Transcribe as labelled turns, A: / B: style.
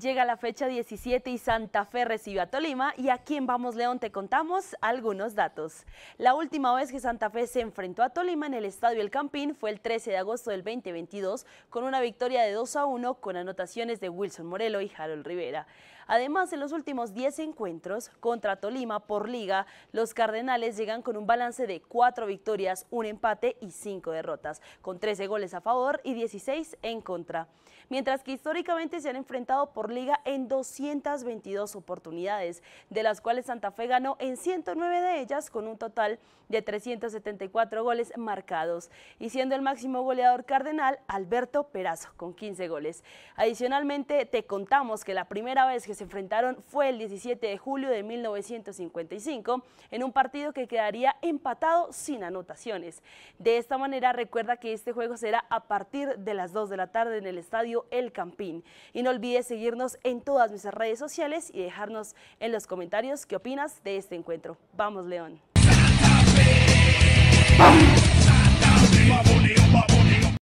A: Llega la fecha 17 y Santa Fe recibe a Tolima y aquí en Vamos León te contamos algunos datos. La última vez que Santa Fe se enfrentó a Tolima en el Estadio El Campín fue el 13 de agosto del 2022 con una victoria de 2 a 1 con anotaciones de Wilson Morelo y Harold Rivera. Además, en los últimos 10 encuentros contra Tolima por liga, los Cardenales llegan con un balance de 4 victorias, un empate y 5 derrotas, con 13 goles a favor y 16 en contra. Mientras que históricamente se han enfrentado por liga en 222 oportunidades, de las cuales Santa Fe ganó en 109 de ellas con un total de 374 goles marcados y siendo el máximo goleador cardenal Alberto Perazo con 15 goles. Adicionalmente te contamos que la primera vez que se enfrentaron fue el 17 de julio de 1955 en un partido que quedaría empatado sin anotaciones. De esta manera recuerda que este juego será a partir de las 2 de la tarde en el estadio El Campín y no olvides seguir en todas nuestras redes sociales y dejarnos en los comentarios qué opinas de este encuentro. Vamos, León.